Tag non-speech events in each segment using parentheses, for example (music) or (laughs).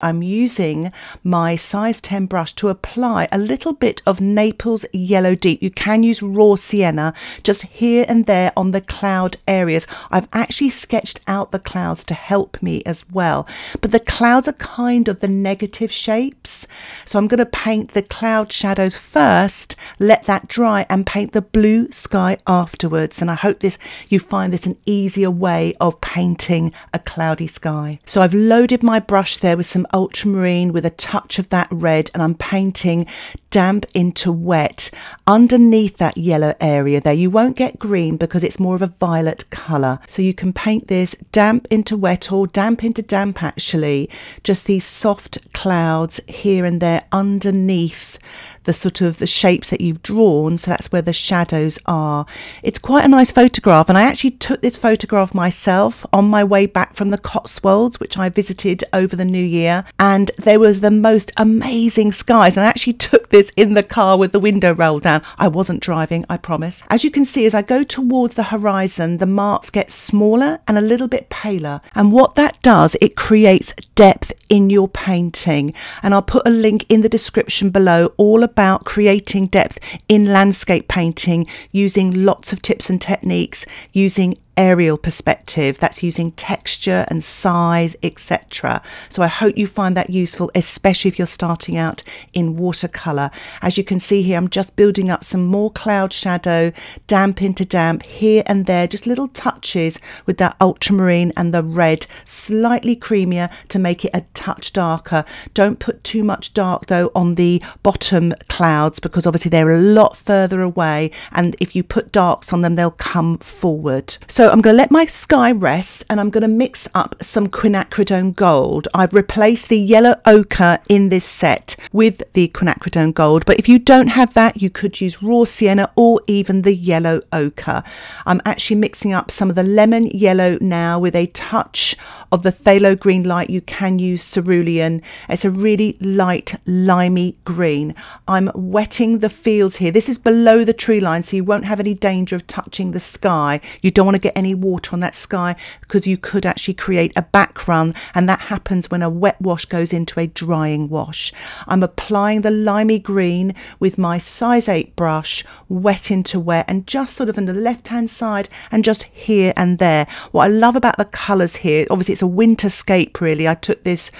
I'm using my size 10 brush to apply a little bit of Naples Yellow Deep. You can use raw sienna just here and there on the cloud areas. I've actually sketched out the clouds to help me as well. But the clouds are kind of the negative shapes. So I'm going to paint the cloud shadows first, let that dry and paint the blue sky afterwards. And I hope this you find this an easier way of painting a cloudy sky. So I've loaded my brush there with some ultramarine with a touch of that red and I'm painting damp into wet underneath that yellow area there. You won't get green because it's more of a violet colour. So you can paint this damp into wet or damp into damp actually, just these soft clouds here and there underneath the sort of the shapes that you've drawn. So that's where the shadows are. It's quite a nice photograph and I actually took this photograph myself on my way back from the Cotswolds, which I visited over the new year and there was the most amazing skies. And I actually took this in the car with the window rolled down. I wasn't driving, I promise. As you can see, as I go towards the horizon, the marks get smaller and a little bit paler. And what that does, it creates depth in your painting. And I'll put a link in the description below all about creating depth in landscape painting using lots of tips and techniques, using aerial perspective that's using texture and size etc so i hope you find that useful especially if you're starting out in watercolor as you can see here i'm just building up some more cloud shadow damp into damp here and there just little touches with that ultramarine and the red slightly creamier to make it a touch darker. Don't put too much dark though on the bottom clouds because obviously they're a lot further away and if you put darks on them they'll come forward. So I'm going to let my sky rest and I'm going to mix up some quinacridone gold. I've replaced the yellow ochre in this set with the quinacridone gold but if you don't have that you could use raw sienna or even the yellow ochre. I'm actually mixing up some of the lemon yellow now with a touch of the phthalo green light, you can use cerulean. It's a really light limey green. I'm wetting the fields here. This is below the tree line, so you won't have any danger of touching the sky. You don't want to get any water on that sky because you could actually create a back run, and that happens when a wet wash goes into a drying wash. I'm applying the limey green with my size 8 brush, wet into wet, and just sort of on the left hand side and just here and there. What I love about the colours here, obviously, it's a winterscape really. I took this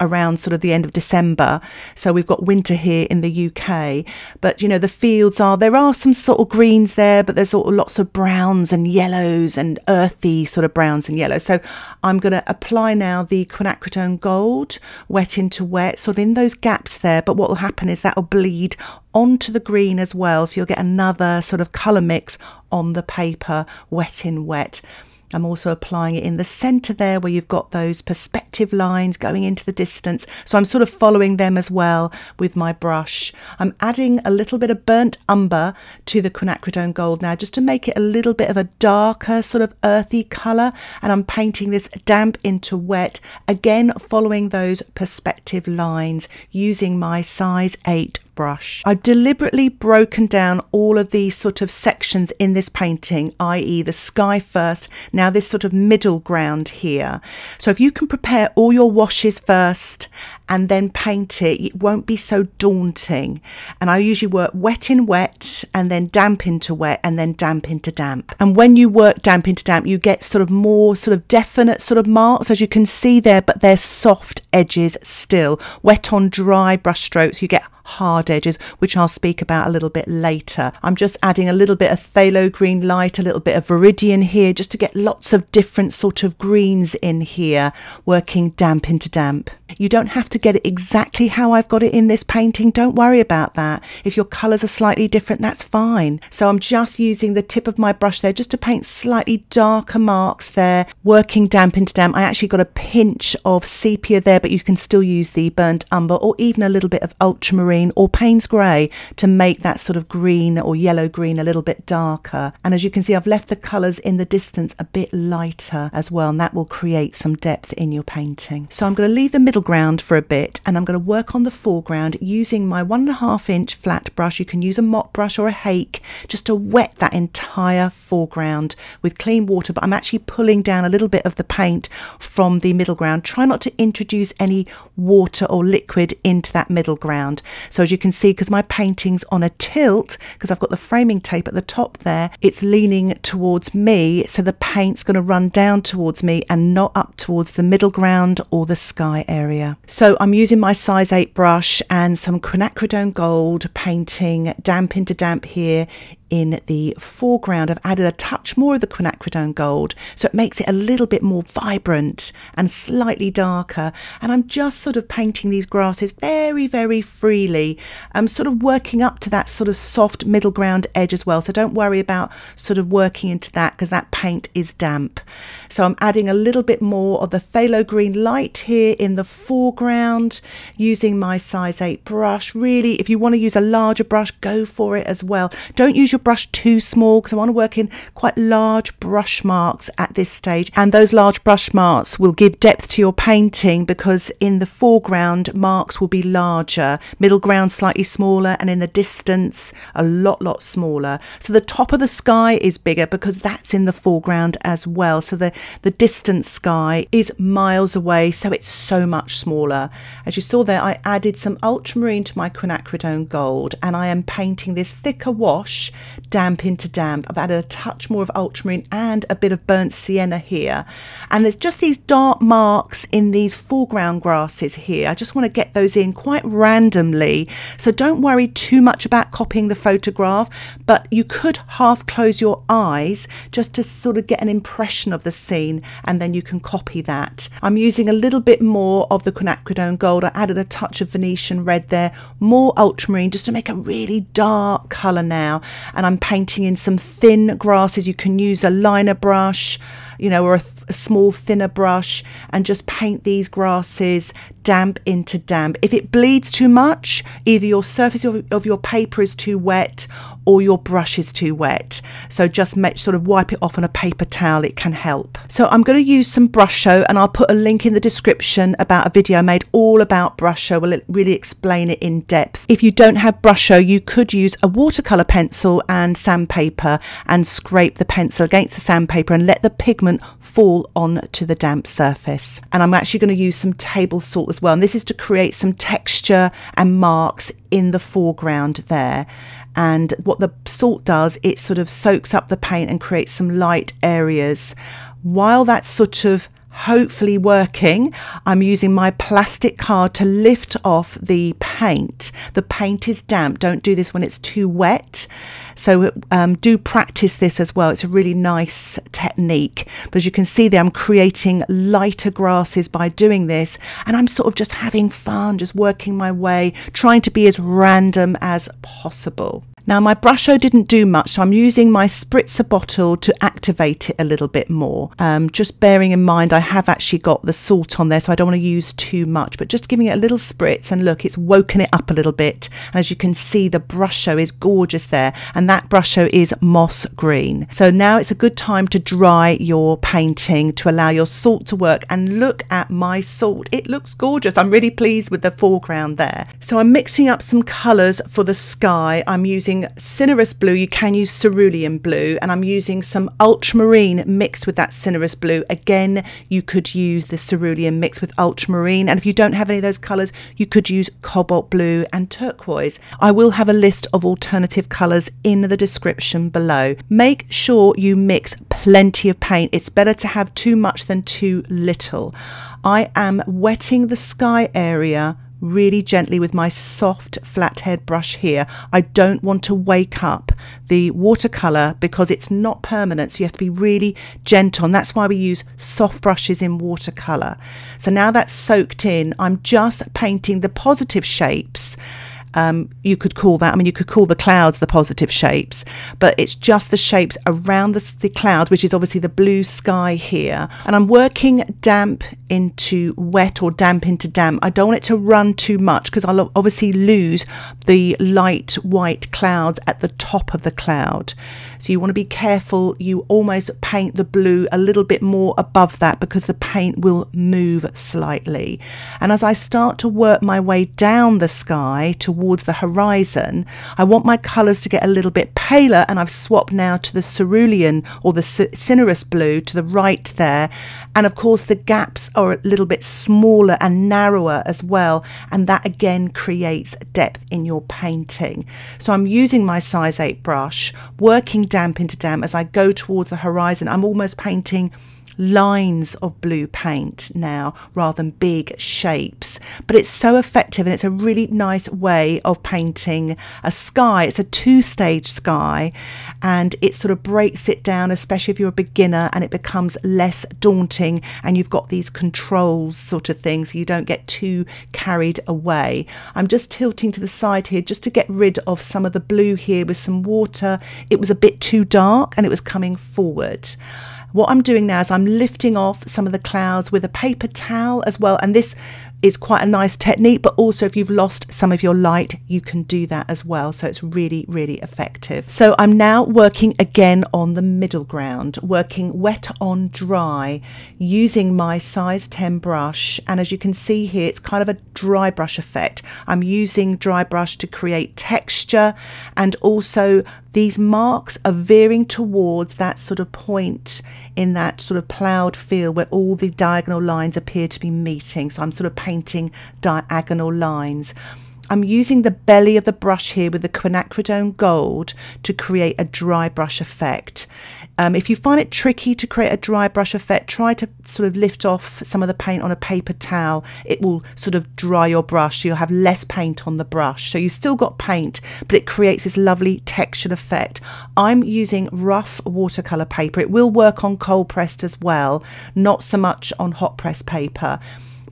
around sort of the end of December. So we've got winter here in the UK. But you know, the fields are there are some sort of greens there, but there's sort of lots of browns and yellows and earthy sort of browns and yellows. So I'm going to apply now the quinacridone gold wet into wet, sort of in those gaps there. But what will happen is that will bleed onto the green as well. So you'll get another sort of colour mix on the paper, wet in wet. I'm also applying it in the center there where you've got those perspective lines going into the distance. So I'm sort of following them as well with my brush. I'm adding a little bit of burnt umber to the quinacridone gold now just to make it a little bit of a darker sort of earthy color. And I'm painting this damp into wet, again following those perspective lines using my size 8 brush. I've deliberately broken down all of these sort of sections in this painting, i.e. the sky first, now this sort of middle ground here. So if you can prepare all your washes first and then paint it, it won't be so daunting. And I usually work wet in wet and then damp into wet and then damp into damp. And when you work damp into damp, you get sort of more sort of definite sort of marks as you can see there, but they're soft edges still. Wet on dry brush strokes, you get hard edges, which I'll speak about a little bit later. I'm just adding a little bit of phthalo green light, a little bit of viridian here, just to get lots of different sort of greens in here, working damp into damp. You don't have to get it exactly how I've got it in this painting. Don't worry about that. If your colours are slightly different, that's fine. So I'm just using the tip of my brush there just to paint slightly darker marks there, working damp into damp. I actually got a pinch of sepia there, but you can still use the burnt umber or even a little bit of ultramarine green or Payne's grey to make that sort of green or yellow green a little bit darker. And as you can see, I've left the colours in the distance a bit lighter as well, and that will create some depth in your painting. So I'm going to leave the middle ground for a bit and I'm going to work on the foreground using my one and a half inch flat brush. You can use a mop brush or a hake just to wet that entire foreground with clean water, but I'm actually pulling down a little bit of the paint from the middle ground. Try not to introduce any water or liquid into that middle ground. So as you can see, because my painting's on a tilt, because I've got the framing tape at the top there, it's leaning towards me. So the paint's going to run down towards me and not up towards the middle ground or the sky area. So I'm using my size 8 brush and some quinacridone gold painting damp into damp here in the foreground, I've added a touch more of the quinacridone gold, so it makes it a little bit more vibrant and slightly darker. And I'm just sort of painting these grasses very, very freely. I'm sort of working up to that sort of soft middle ground edge as well. So don't worry about sort of working into that because that paint is damp. So I'm adding a little bit more of the phthalo green light here in the foreground using my size 8 brush. Really, if you want to use a larger brush, go for it as well. Don't use your brush too small because I want to work in quite large brush marks at this stage. And those large brush marks will give depth to your painting because in the foreground, marks will be larger, middle ground slightly smaller, and in the distance, a lot, lot smaller. So the top of the sky is bigger because that's in the foreground as well. So the, the distant sky is miles away, so it's so much smaller. As you saw there, I added some ultramarine to my quinacridone gold, and I am painting this thicker wash damp into damp. I've added a touch more of ultramarine and a bit of burnt sienna here. And there's just these dark marks in these foreground grasses here. I just want to get those in quite randomly. So don't worry too much about copying the photograph, but you could half close your eyes just to sort of get an impression of the scene and then you can copy that. I'm using a little bit more of the quinacridone gold. I added a touch of Venetian red there, more ultramarine just to make a really dark colour now and I'm painting in some thin grasses. You can use a liner brush you know, or a, th- a small thinner brush and just paint these grasses damp into damp. If it bleeds too much, either your surface of, of your paper is too wet or your brush is too wet. So just make, sort of wipe it off on a paper towel, it can help. So I'm going to use some brush and I'll put a link in the description about a video I made all about brush show. Will really explain it in depth. If you don't have brush you could use a watercolor pencil and sandpaper and scrape the pencil against the sandpaper and let the pigment sediment fall onto the damp surface. And I'm actually going to use some table salt as well. And this is to create some texture and marks in the foreground there. And what the salt does, it sort of soaks up the paint and creates some light areas. While that's sort of hopefully working. I'm using my plastic card to lift off the paint. The paint is damp. Don't do this when it's too wet. So um, do practice this as well. It's a really nice technique. But as you can see there, I'm creating lighter grasses by doing this. And I'm sort of just having fun, just working my way, trying to be as random as possible. Now my brusho didn't do much, so I'm using my spritzer bottle to activate it a little bit more. Um, just bearing in mind I have actually got the salt on there, so I don't want to use too much, but just giving it a little spritz and look, it's woken it up a little bit. And as you can see, the brusho is gorgeous there, and that brusho is moss green. So now it's a good time to dry your painting to allow your salt to work. And look at my salt, it looks gorgeous. I'm really pleased with the foreground there. So I'm mixing up some colours for the sky. I'm using using Blue, you can use Cerulean Blue, and I'm using some Ultramarine mixed with that cinerous Blue. Again, you could use the Cerulean mixed with Ultramarine, and if you don't have any of those colours, you could use Cobalt Blue and Turquoise. I will have a list of alternative colours in the description below. Make sure you mix plenty of paint. It's better to have too much than too little. I am wetting the sky area really gently with my soft flathead brush here. I don't want to wake up the watercolour because it's not permanent, so you have to be really gentle. And that's why we use soft brushes in watercolour. So now that's soaked in, I'm just painting the positive shapes um, you could call that, I mean, you could call the clouds the positive shapes, but it's just the shapes around the, the cloud, which is obviously the blue sky here. And I'm working damp into wet or damp into damp. I don't want it to run too much because I'll obviously lose the light white clouds at the top of the cloud. So you want to be careful. You almost paint the blue a little bit more above that because the paint will move slightly. And as I start to work my way down the sky towards towards the horizon. I want my colours to get a little bit paler and I've swapped now to the cerulean or the cinerous blue to the right there. And of course the gaps are a little bit smaller and narrower as well. And that again creates depth in your painting. So I'm using my size 8 brush, working damp into damp as I go towards the horizon. I'm almost painting lines of blue paint now rather than big shapes. But it's so effective and it's a really nice way of painting a sky. It's a two stage sky and it sort of breaks it down, especially if you're a beginner and it becomes less daunting and you've got these controls sort of things. So you don't get too carried away. I'm just tilting to the side here just to get rid of some of the blue here with some water. It was a bit too dark and it was coming forward. What I'm doing now is I'm lifting off some of the clouds with a paper towel as well. And this is quite a nice technique, but also if you've lost some of your light, you can do that as well. So it's really, really effective. So I'm now working again on the middle ground, working wet on dry using my size 10 brush. And as you can see here, it's kind of a dry brush effect. I'm using dry brush to create texture and also these marks are veering towards that sort of point in that sort of ploughed field where all the diagonal lines appear to be meeting. So I'm sort of painting diagonal lines. I'm using the belly of the brush here with the quinacridone gold to create a dry brush effect. Um, if you find it tricky to create a dry brush effect, try to sort of lift off some of the paint on a paper towel. It will sort of dry your brush, so you'll have less paint on the brush. So you've still got paint, but it creates this lovely textured effect. I'm using rough watercolour paper. It will work on cold pressed as well, not so much on hot press paper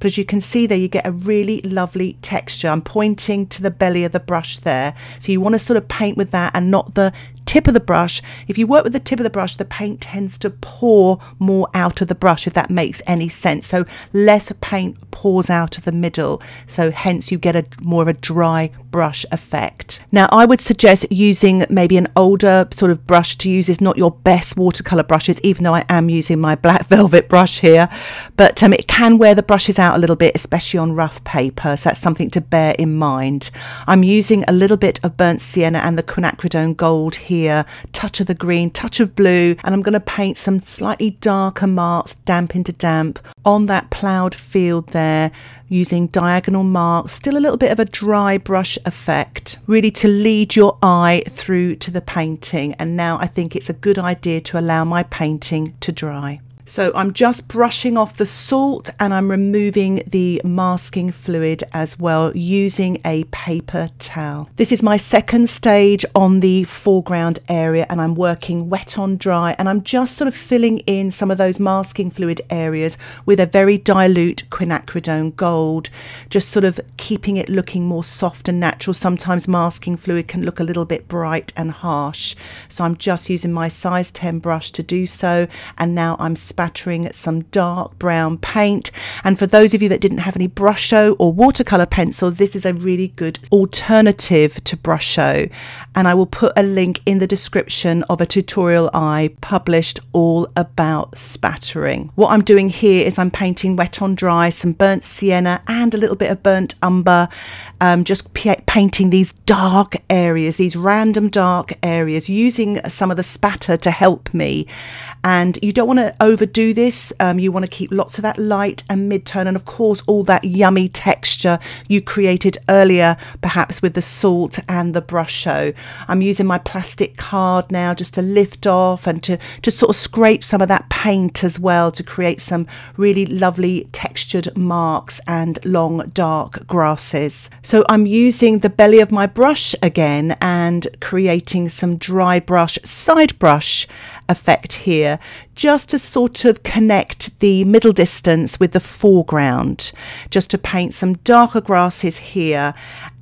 but as you can see there you get a really lovely texture I'm pointing to the belly of the brush there so you want to sort of paint with that and not the tip of the brush, if you work with the tip of the brush, the paint tends to pour more out of the brush, if that makes any sense. So less paint pours out of the middle. So hence you get a more of a dry brush effect. Now I would suggest using maybe an older sort of brush to use is not your best watercolor brushes, even though I am using my black (laughs) velvet brush here, but um, it can wear the brushes out a little bit, especially on rough paper. So that's something to bear in mind. I'm using a little bit of burnt sienna and the quinacridone gold here here, touch of the green, touch of blue, and I'm going to paint some slightly darker marks, damp into damp, on that ploughed field there using diagonal marks, still a little bit of a dry brush effect, really to lead your eye through to the painting. And now I think it's a good idea to allow my painting to dry. So I'm just brushing off the salt and I'm removing the masking fluid as well using a paper towel. This is my second stage on the foreground area and I'm working wet on dry and I'm just sort of filling in some of those masking fluid areas with a very dilute quinacridone gold, just sort of keeping it looking more soft and natural. Sometimes masking fluid can look a little bit bright and harsh. So I'm just using my size 10 brush to do so and now I'm spattering some dark brown paint. And for those of you that didn't have any brusho or watercolor pencils, this is a really good alternative to brusho. And I will put a link in the description of a tutorial I published all about spattering. What I'm doing here is I'm painting wet on dry, some burnt sienna and a little bit of burnt umber, um, just painting these dark areas, these random dark areas using some of the spatter to help me. And you don't want to over overdo this. Um, you want to keep lots of that light and mid-tone and of course all that yummy texture you created earlier perhaps with the salt and the brush show. I'm using my plastic card now just to lift off and to, to sort of scrape some of that paint as well to create some really lovely textured marks and long dark grasses. So I'm using the belly of my brush again and creating some dry brush, side brush effect here, just to sort of connect the middle distance with the foreground, just to paint some darker grasses here.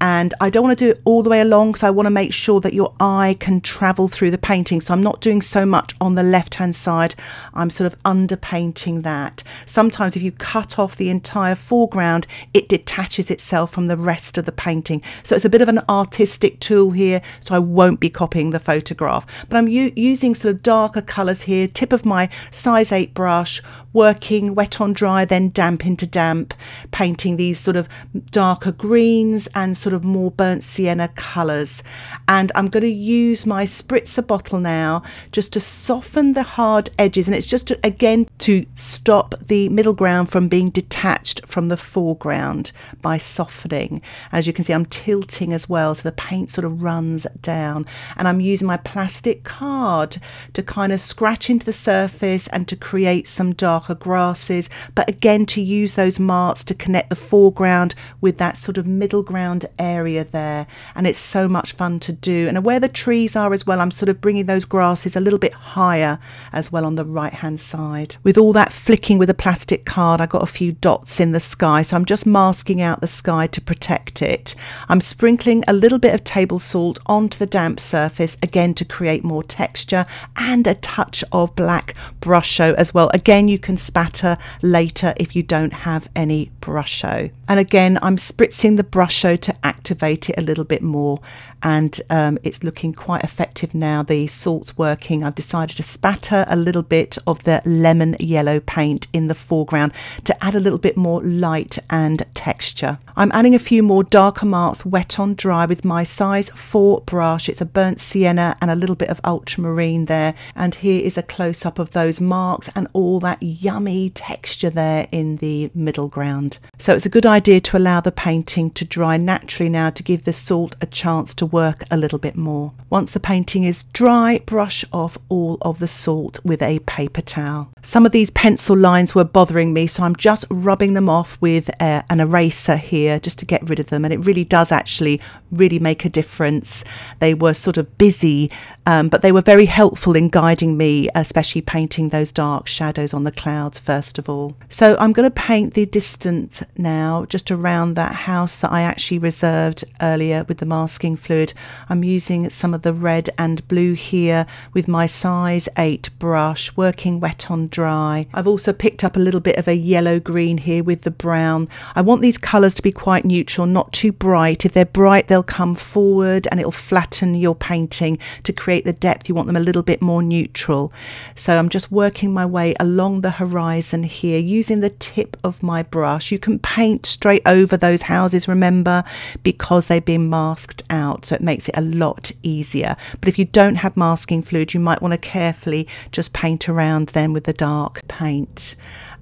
And I don't want to do it all the way along because I want to make sure that your eye can travel through the painting. So I'm not doing so much on the left hand side. I'm sort of underpainting that. Sometimes if you cut off the entire foreground, it detaches itself from the rest of the painting. So it's a bit of an artistic tool here. So I won't be copying the photograph, but I'm using sort of dark darker colours here, tip of my size 8 brush, working wet on dry, then damp into damp, painting these sort of darker greens and sort of more burnt sienna colours. And I'm going to use my spritzer bottle now just to soften the hard edges. And it's just to, again to stop the middle ground from being detached from the foreground by softening. As you can see, I'm tilting as well, so the paint sort of runs down. And I'm using my plastic card to kind kind of scratch into the surface and to create some darker grasses, but again to use those marks to connect the foreground with that sort of middle ground area there. And it's so much fun to do. And where the trees are as well, I'm sort of bringing those grasses a little bit higher as well on the right hand side. With all that flicking with a plastic card, I got a few dots in the sky, so I'm just masking out the sky to protect it. I'm sprinkling a little bit of table salt onto the damp surface again to create more texture and a touch of black brush as well. Again, you can spatter later if you don't have any brush And again, I'm spritzing the brush to activate it a little bit more. And um, it's looking quite effective now. The salt's working. I've decided to spatter a little bit of the lemon yellow paint in the foreground to add a little bit more light and texture. I'm adding a few more darker marks wet on dry with my size 4 brush. It's a burnt sienna and a little bit of ultramarine there and here is a close up of those marks and all that yummy texture there in the middle ground. So it's a good idea to allow the painting to dry naturally now to give the salt a chance to work a little bit more. Once the painting is dry, brush off all of the salt with a paper towel. Some of these pencil lines were bothering me, so I'm just rubbing them off with uh, an eraser here just to get rid of them. And it really does actually really make a difference. They were sort of busy, um, but they were very helpful in guiding guiding me, especially painting those dark shadows on the clouds first of all. So I'm going to paint the distance now, just around that house that I actually reserved earlier with the masking fluid. I'm using some of the red and blue here with my size 8 brush, working wet on dry. I've also picked up a little bit of a yellow green here with the brown. I want these colours to be quite neutral, not too bright. If they're bright, they'll come forward and it'll flatten your painting to create the depth. You want them a little bit more neutral neutral. So I'm just working my way along the horizon here using the tip of my brush. You can paint straight over those houses, remember, because they've been masked out. So it makes it a lot easier. But if you don't have masking fluid, you might want to carefully just paint around them with the dark paint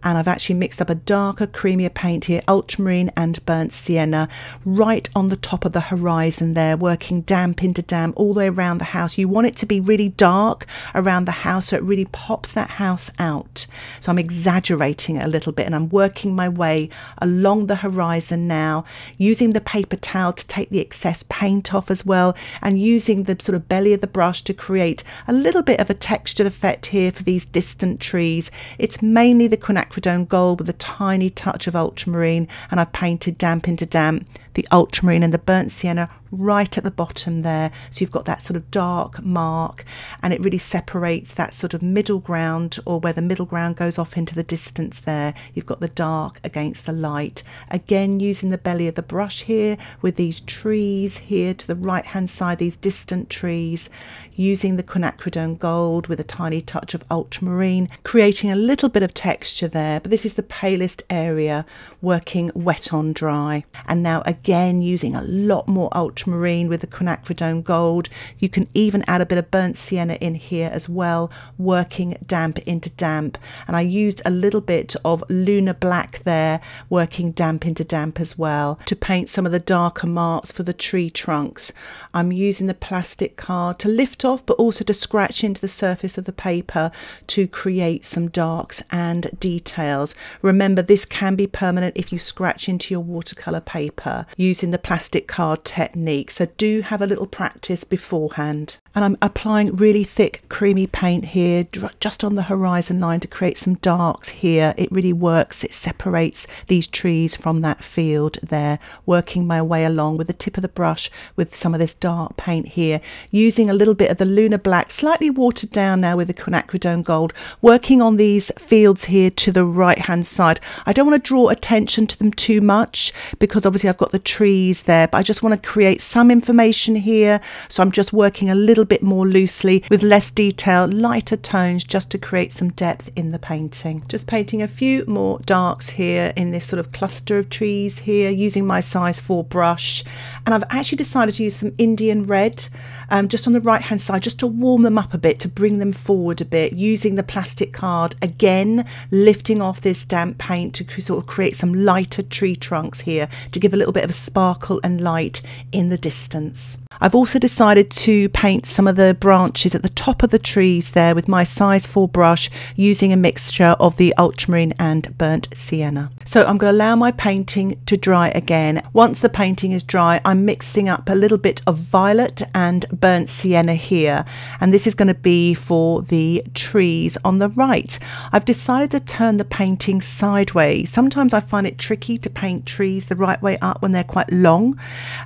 and I've actually mixed up a darker, creamier paint here, ultramarine and burnt sienna, right on the top of the horizon there, working damp into damp all the way around the house. You want it to be really dark around the house so it really pops that house out. So I'm exaggerating a little bit and I'm working my way along the horizon now, using the paper towel to take the excess paint off as well, and using the sort of belly of the brush to create a little bit of a textured effect here for these distant trees. It's mainly the quinacridone acridone gold with a tiny touch of ultramarine and I painted damp into damp the ultramarine and the burnt sienna right at the bottom there. So you've got that sort of dark mark and it really separates that sort of middle ground or where the middle ground goes off into the distance there. You've got the dark against the light. Again, using the belly of the brush here with these trees here to the right hand side, these distant trees, using the quinacridone gold with a tiny touch of ultramarine, creating a little bit of texture there. But this is the palest area working wet on dry. And now again, again using a lot more ultramarine with the quinacridone gold. You can even add a bit of burnt sienna in here as well, working damp into damp. And I used a little bit of lunar black there, working damp into damp as well, to paint some of the darker marks for the tree trunks. I'm using the plastic card to lift off, but also to scratch into the surface of the paper to create some darks and details. Remember, this can be permanent if you scratch into your watercolour paper using the plastic card technique. So do have a little practice beforehand. And I'm applying really thick creamy paint here just on the horizon line to create some darks here. It really works. It separates these trees from that field there. Working my way along with the tip of the brush with some of this dark paint here. Using a little bit of the Lunar Black, slightly watered down now with the quinacridone gold. Working on these fields here to the right hand side. I don't want to draw attention to them too much because obviously I've got the the trees there, but I just want to create some information here. So I'm just working a little bit more loosely with less detail, lighter tones, just to create some depth in the painting. Just painting a few more darks here in this sort of cluster of trees here, using my size 4 brush. And I've actually decided to use some Indian red um, just on the right hand side, just to warm them up a bit, to bring them forward a bit, using the plastic card again, lifting off this damp paint to sort of create some lighter tree trunks here to give a little bit of of sparkle and light in the distance. I've also decided to paint some of the branches at the top of the trees there with my size 4 brush using a mixture of the ultramarine and burnt sienna. So I'm going to allow my painting to dry again. Once the painting is dry I'm mixing up a little bit of violet and burnt sienna here and this is going to be for the trees on the right. I've decided to turn the painting sideways. Sometimes I find it tricky to paint trees the right way up when they're they're quite long.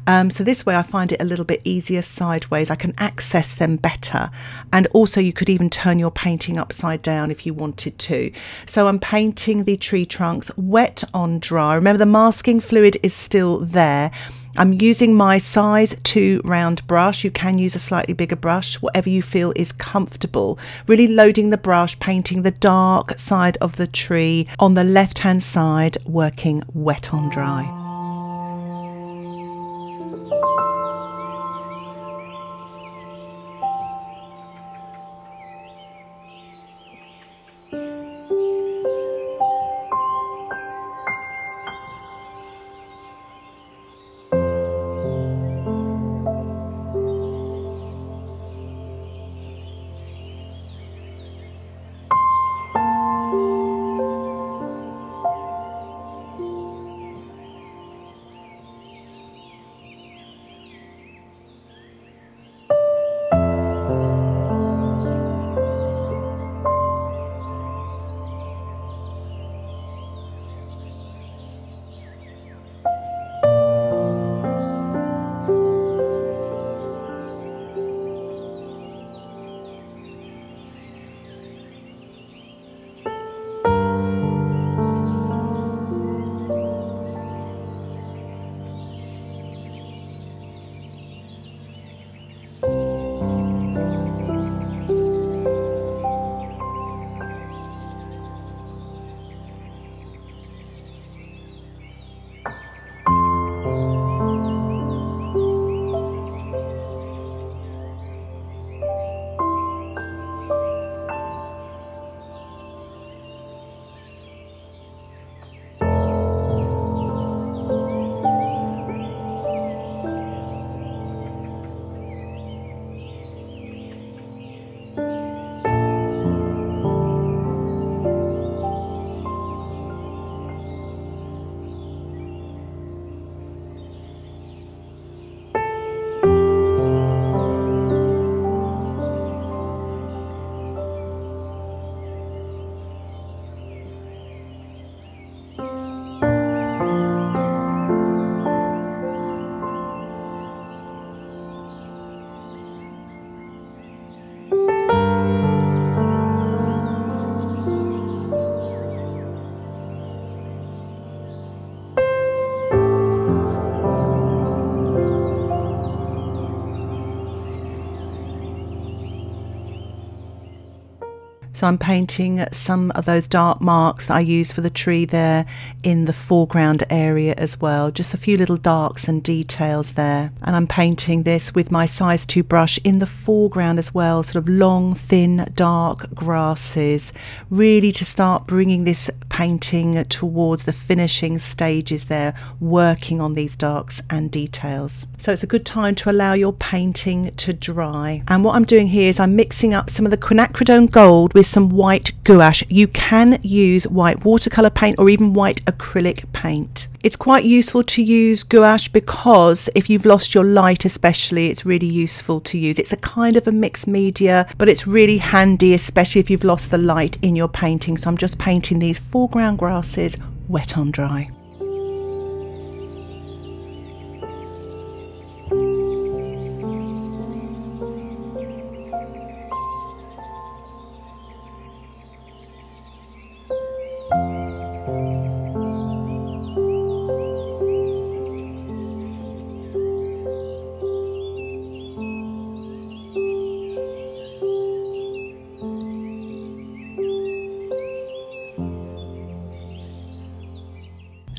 Um, so this way I find it a little bit easier sideways. I can access them better. And also you could even turn your painting upside down if you wanted to. So I'm painting the tree trunks wet on dry. Remember the masking fluid is still there. I'm using my size 2 round brush. You can use a slightly bigger brush, whatever you feel is comfortable. Really loading the brush, painting the dark side of the tree on the left hand side, working wet on dry. So I'm painting some of those dark marks that I use for the tree there in the foreground area as well. Just a few little darks and details there. And I'm painting this with my size 2 brush in the foreground as well. Sort of long, thin, dark grasses. Really to start bringing this painting towards the finishing stages there. Working on these darks and details. So it's a good time to allow your painting to dry. And what I'm doing here is I'm mixing up some of the quinacridone gold with some white gouache. You can use white watercolour paint or even white acrylic paint. It's quite useful to use gouache because if you've lost your light especially, it's really useful to use. It's a kind of a mixed media, but it's really handy, especially if you've lost the light in your painting. So I'm just painting these foreground grasses wet on dry.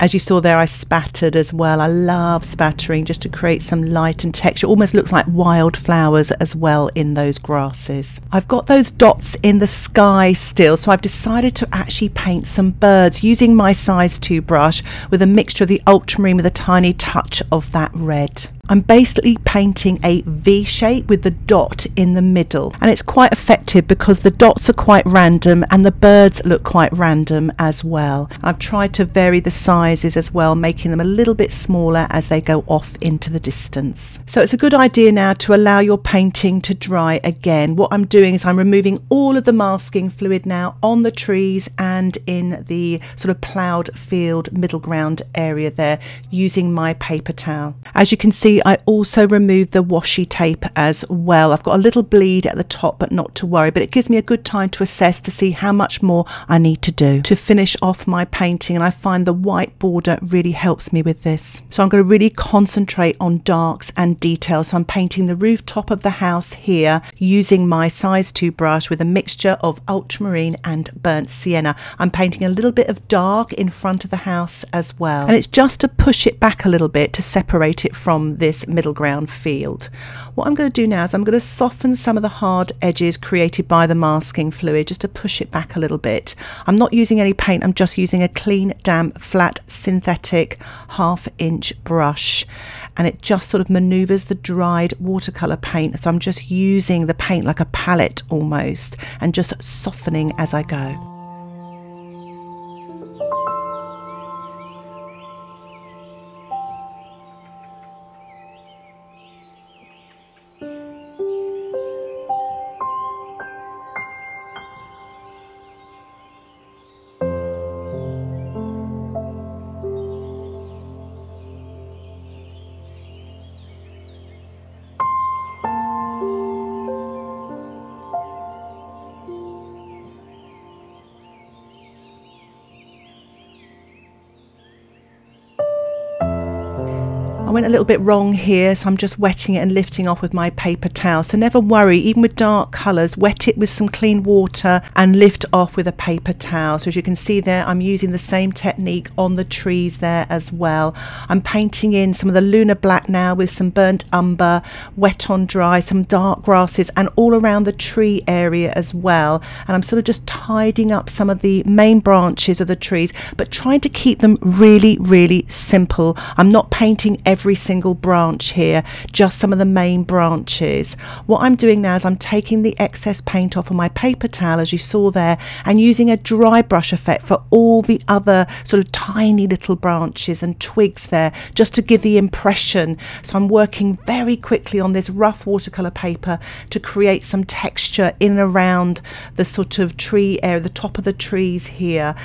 As you saw there, I spattered as well. I love spattering just to create some light and texture. almost looks like wildflowers as well in those grasses. I've got those dots in the sky still, so I've decided to actually paint some birds using my size 2 brush with a mixture of the ultramarine with a tiny touch of that red. I'm basically painting a V shape with the dot in the middle and it's quite effective because the dots are quite random and the birds look quite random as well. I've tried to vary the sizes as well making them a little bit smaller as they go off into the distance. So it's a good idea now to allow your painting to dry again. What I'm doing is I'm removing all of the masking fluid now on the trees and in the sort of ploughed field middle ground area there using my paper towel. As you can see see I also removed the washi tape as well. I've got a little bleed at the top, but not to worry, but it gives me a good time to assess to see how much more I need to do to finish off my painting. And I find the white border really helps me with this. So I'm going to really concentrate on darks and details. So I'm painting the rooftop of the house here using my size two brush with a mixture of ultramarine and burnt sienna. I'm painting a little bit of dark in front of the house as well. And it's just to push it back a little bit to separate it from the this middle ground field. What I'm going to do now is I'm going to soften some of the hard edges created by the masking fluid just to push it back a little bit. I'm not using any paint, I'm just using a clean, damp, flat, synthetic half inch brush and it just sort of maneuvers the dried watercolour paint. So I'm just using the paint like a palette almost and just softening as I go. little bit wrong here, so I'm just wetting it and lifting off with my paper towel. So never worry, even with dark colours, wet it with some clean water and lift off with a paper towel. So as you can see there, I'm using the same technique on the trees there as well. I'm painting in some of the lunar black now with some burnt umber, wet on dry, some dark grasses and all around the tree area as well. And I'm sort of just tidying up some of the main branches of the trees, but trying to keep them really, really simple. I'm not painting every single branch here, just some of the main branches. What I'm doing now is I'm taking the excess paint off on my paper towel, as you saw there, and using a dry brush effect for all the other sort of tiny little branches and twigs there, just to give the impression. So I'm working very quickly on this rough watercolour paper to create some texture in and around the sort of tree area, the top of the trees here.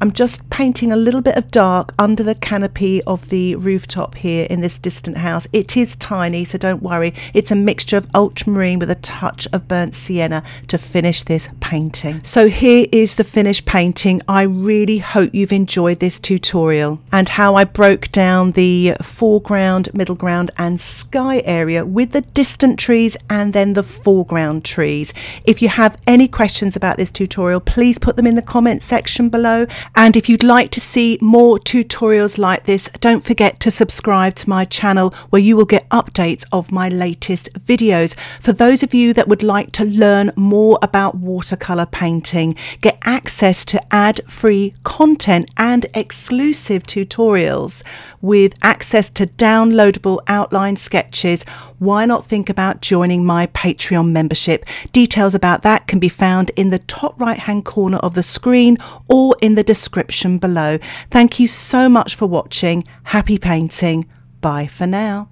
I'm just painting a little bit of dark under the canopy of the rooftop here in this distant house. It is tiny, so don't worry. It's a mixture of ultramarine with a touch of burnt sienna to finish this painting. So here is the finished painting. I really hope you've enjoyed this tutorial and how I broke down the foreground, middle ground and sky area with the distant trees and then the foreground trees. If you have any questions about this tutorial, please put them in the comments section below and if you'd like to see more tutorials like this, don't forget to subscribe to my channel where you will get updates of my latest videos. For those of you that would like to learn more about watercolour painting, get access to ad free content and exclusive tutorials with access to downloadable outline sketches, why not think about joining my Patreon membership? Details about that can be found in the top right hand corner of the screen or in the description below. Thank you so much for watching. Happy painting. Bye for now.